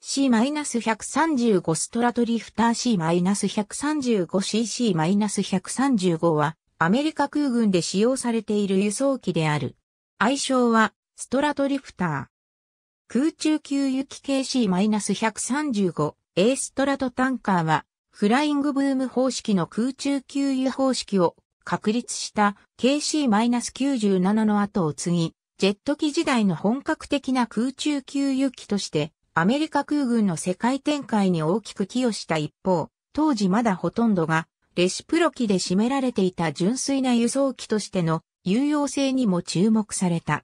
C-135 ストラトリフター C-135cc-135 はアメリカ空軍で使用されている輸送機である。愛称はストラトリフター。空中給油機系 C-135A ストラトタンカーはフライングブーム方式の空中給油方式を確立した KC-97 の後を継ぎ、ジェット機時代の本格的な空中給油機としてアメリカ空軍の世界展開に大きく寄与した一方、当時まだほとんどがレシプロ機で占められていた純粋な輸送機としての有用性にも注目された。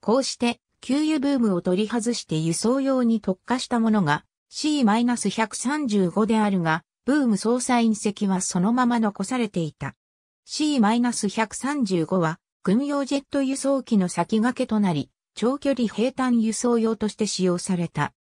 こうして、給油ブームを取り外して輸送用に特化したものが C-135 であるが、ブーム操作員席はそのまま残されていた。C-135 は軍用ジェット輸送機の先駆けとなり、長距離平坦輸送用として使用された。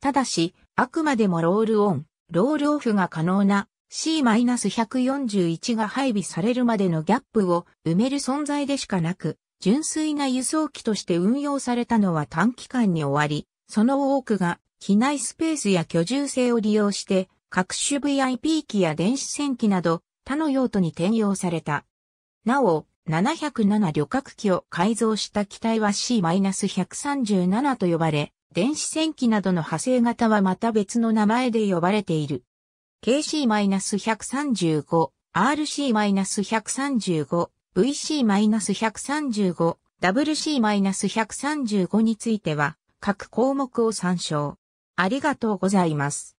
ただし、あくまでもロールオン、ロールオフが可能な C-141 が配備されるまでのギャップを埋める存在でしかなく、純粋な輸送機として運用されたのは短期間に終わり、その多くが機内スペースや居住性を利用して各種 VIP 機や電子戦機など他の用途に転用された。なお、707旅客機を改造した機体は C-137 と呼ばれ、電子戦機などの派生型はまた別の名前で呼ばれている。KC-135、RC-135、VC-135、WC-135 については、各項目を参照。ありがとうございます。